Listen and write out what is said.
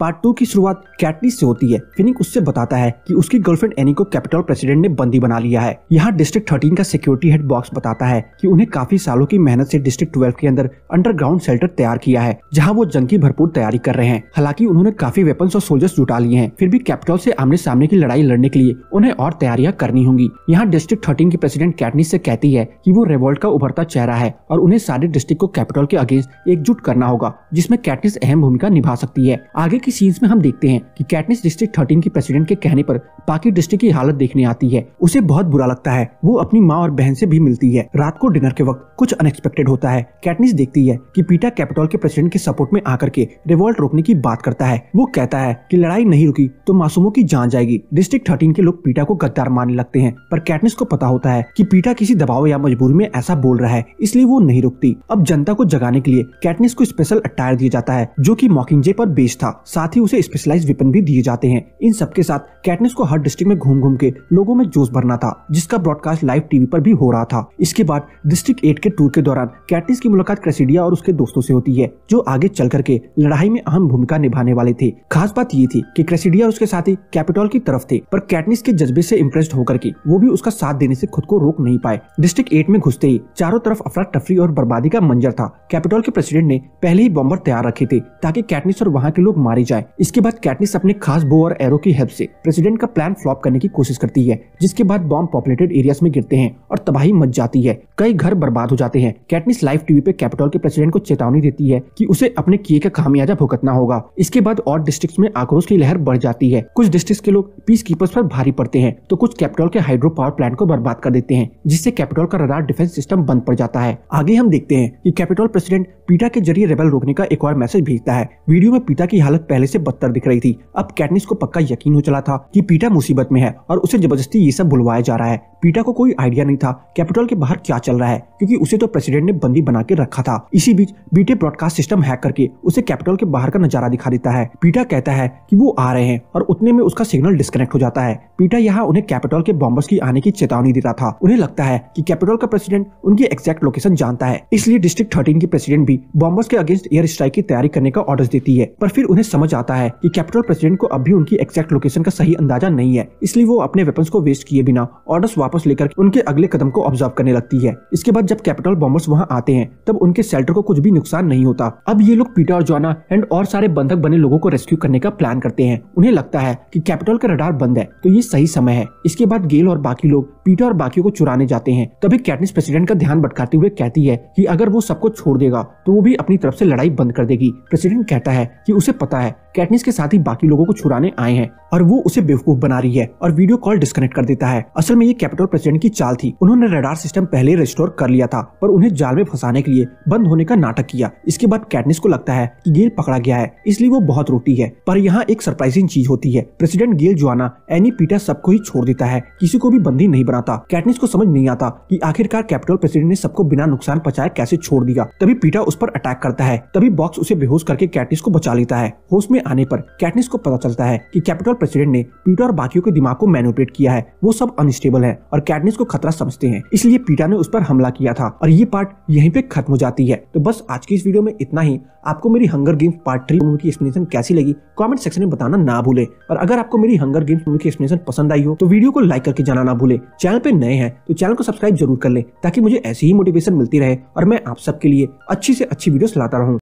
part two की शुरुआत कैटनी से होती है फिनिक उससे बताता है कि उसकी गर्लफ्रेंड एनी को कैपिटल प्रेसिडेंट ने बंदी बना लिया है यहाँ डिस्ट्रिक्ट थर्टीन का सिक्योरिटी हेड बॉक्स बताता है कि उन्हें काफी सालों की मेहनत से डिस्ट्रिक्ट ट्वेल्व के अंदर अंडरग्राउंड शेल्टर तैयार किया है जहाँ वो जंग की भरपूर तैयारी कर रहे हैं हालांकि उन्होंने काफी वेपन और सोल्जर्स जुटा लिए हैं फिर भी कैपिटल ऐसी आमने सामने की लड़ाई लड़ने के लिए उन्हें और तैयारियां करनी होंगी यहाँ डिस्ट्रिक्ट थर्टीन की प्रेसिडेंट कैटनी ऐसी कहती है की वो रेवोल्ट का उभरता चेहरा है और उन्हें सारे डिस्ट्रिक्ट को कैपिटल के अगेंस्ट एकजुट करना होगा जिसमे कैटनिस अहम भूमिका निभा सकती है आगे की सीन्स में हम देखते हैं कि कैटनिस डिस्ट्रिक्ट थर्टीन के प्रेसिडेंट के कहने पर बाकी डिस्ट्रिक्ट की हालत देखने आती है उसे बहुत बुरा लगता है वो अपनी माँ और बहन से भी मिलती है रात को डिनर के वक्त कुछ अनएक्सपेक्टेड होता है कैटनिस देखती है कि पीटा कैपिटल के प्रेसिडेंट के सपोर्ट में आकर के रिवोल्ट रोकने की बात करता है वो कहता है की लड़ाई नहीं रुकी तो मासूमों की जान जाएगी डिस्ट्रिक्ट थर्टीन के लोग पीटा को गद्दार मानने लगते हैं पर कैटनिस को पता होता है की पीटा किसी दबाव या मजबूरी में ऐसा बोल रहा है इसलिए वो नहीं रुकती अब जनता को जगाने के लिए कैटनिस को स्पेशल अटायर दिया जाता है जो की मॉकिंगजे पर बेस्ट था साथ ही उसे स्पेशलाइज वेपन भी दिए जाते हैं इन सबके साथ कैटनेस को हर डिस्ट्रिक्ट में घूम घूम के लोगों में जोश भरना था जिसका ब्रॉडकास्ट लाइव टीवी पर भी हो रहा था इसके बाद डिस्ट्रिक्ट एट के टूर के दौरान कैटनेस की मुलाकात क्रेसिडिया और उसके दोस्तों से होती है जो आगे चल करके लड़ाई में अहम भूमिका निभाने वाले थे खास बात ये थी की क्रेसिडिया और उसके साथी कैपिटॉल की तरफ थे पर कैटनेस के जज्बे से इम्प्रेस्ड होकर के वो भी उसका साथ देने से खुद को रोक नहीं पाए डिस्ट्रिक्ट एट में घुसते ही चारों तरफ अफरा तफरी और बर्बादी का मंजर था कैपिटल के प्रेसिडेंट ने पहले ही बॉम्बर तैयार रखे थे ताकि कैटनिस और वहाँ के लोग मारे मारी जाए इसके बाद कैटनिस अपने खास बो और एरो की हेल्प से प्रेसिडेंट का प्लान फ्लॉप करने की कोशिश करती है जिसके बाद बॉम्ब पॉपुलेटेड एरियाज में गिरते हैं और तबाही मच जाती है कई घर बर्बाद हो जाते हैं कैटनिस लाइव टीवी पे कैपिटल के प्रेसिडेंट को चेतावनी देती है की उसे अपने किए का खामियाजा भुगतना होगा इसके बाद और डिस्ट्रिक्ट में आक्रोश की लहर बढ़ जाती है कुछ डिस्ट्रिक्ट के लोग पीस कीपर्स पर भारी पड़ते हैं तो कुछ कैपिटल के हाइड्रो पावर प्लांट को बर्बाद कर देते हैं जिससे कैपिटल का रडार डिफेंस सिस्टम बंद पड़ जाता है आगे हम देखते हैं की कैपिटल प्रेसिडेंट पीटा के जरिए रेबल रोकने का एक और मैसेज भेजता है वीडियो में पीटा की हालत पहले से बदतर दिख रही थी अब कैटनिस को पक्का यकीन हो चला था कि पीटा मुसीबत में है और उसे जबरदस्ती ये सब बुलवाया जा रहा है पीटा को कोई आइडिया नहीं था कैपिटल के बाहर क्या चल रहा है क्योंकि उसे तो प्रेसिडेंट ने बंदी बना के रखा था इसी बीच बीटे ब्रॉडकास्ट सिस्टम हैक करके उसे कैपिटल के बाहर का नजारा दिखा देता है पीटा कहता है कि वो आ रहे हैं और उतने में उसका सिग्नल डिस्कनेक्ट हो जाता है पीटा यहाँ उन्हें कैपिटल के बॉम्बर्स की आने की चेतावनी देता था उन्हें लगता है की कैपिटल का प्रेसिडेंट उनकी एक्जेक्ट लोकेशन जानता है इसलिए डिस्ट्रिक्ट थर्टीन की प्रेसिडेंट भी बॉम्बर्स के अगेंस्ट एयर स्ट्राइक की तैयारी करने का ऑर्डर देती है पर फिर उन्हें समझ आता है की कैपिटल प्रेसिडेंट को अभी उनकी एक्जैक्ट लोकेशन का सही अंदाजा नहीं है इसलिए वो अपने वेपन को वेस्ट किए बिना ऑर्डर वापस वापस लेकर उनके अगले कदम को ऑब्जर्व करने लगती है इसके बाद जब कैपिटल बॉम्बर्स वहाँ आते हैं तब उनके सेल्टर को कुछ भी नुकसान नहीं होता अब ये लोग पीटर जोना एंड और सारे बंधक बने लोगों को रेस्क्यू करने का प्लान करते हैं उन्हें लगता है की कैपिटल का रडार बंद है तो ये सही समय है इसके बाद गेल और बाकी लोग पीटर और बाकी को चुराने जाते हैं तभी कैटनिस प्रेसिडेंट का ध्यान भटकाते हुए कहती है की अगर वो सबको छोड़ देगा तो वो भी अपनी तरफ ऐसी लड़ाई बंद कर देगी प्रेसिडेंट कहता है की उसे पता है कैटनिस के साथ ही बाकी लोगों को छुड़ाने आए हैं और वो उसे बेवकूफ बना रही है और वीडियो कॉल डिस्कनेक्ट कर देता है असल में ये कैपिटल प्रेसिडेंट की चाल थी उन्होंने रडार सिस्टम पहले रिस्टोर कर लिया था पर उन्हें जाल में फंसाने के लिए बंद होने का नाटक किया इसके बाद कैटनिस को लगता है की गेल पकड़ा गया है इसलिए वो बहुत रोटी है पर यहाँ एक सरप्राइजिंग चीज होती है प्रेसिडेंट गेल जुआना एनी पीटा सबको ही छोड़ देता है किसी को भी बंदी नहीं बनाता कैटनिस को समझ नहीं आता की आखिरकार कैपिटल प्रेसिडेंट ने सबको बिना नुकसान पहुँचाए कैसे छोड़ दिया तभी पीटा उस पर अटैक करता है तभी बॉक्स उसे बेहोश करके कैटनिस को बचा लेता है होश में आने पर कैटनिस को पता चलता है कि कैपिटल प्रेसिडेंट ने पीटर और बाकियों के दिमाग को मैनुपेट किया है वो सब अनस्टेबल है और कैटनिस को खतरा समझते हैं इसलिए पीटा ने उस पर हमला किया था और ये पार्ट यहीं पे खत्म हो जाती है तो बस आज की इस वीडियो में इतना ही आपको मेरी Hunger Games part three movie की एक्सप्लेनेशन कैसी लगी कमेंट सेक्शन में बताना ना भूले और अगर आपको मेरी हंगर गेम्स मूवी की एक्सप्लेनेशन पसंद आई हो तो वीडियो को लाइक करके जाना ना भूले चैनल पे नए हैं तो चैनल को सब्सक्राइब जरूर कर ले ताकि मुझे ऐसी ही मोटिवेशन मिलती रहे और मैं आप सबके लिए अच्छी से अच्छी वीडियो लाता रहूँ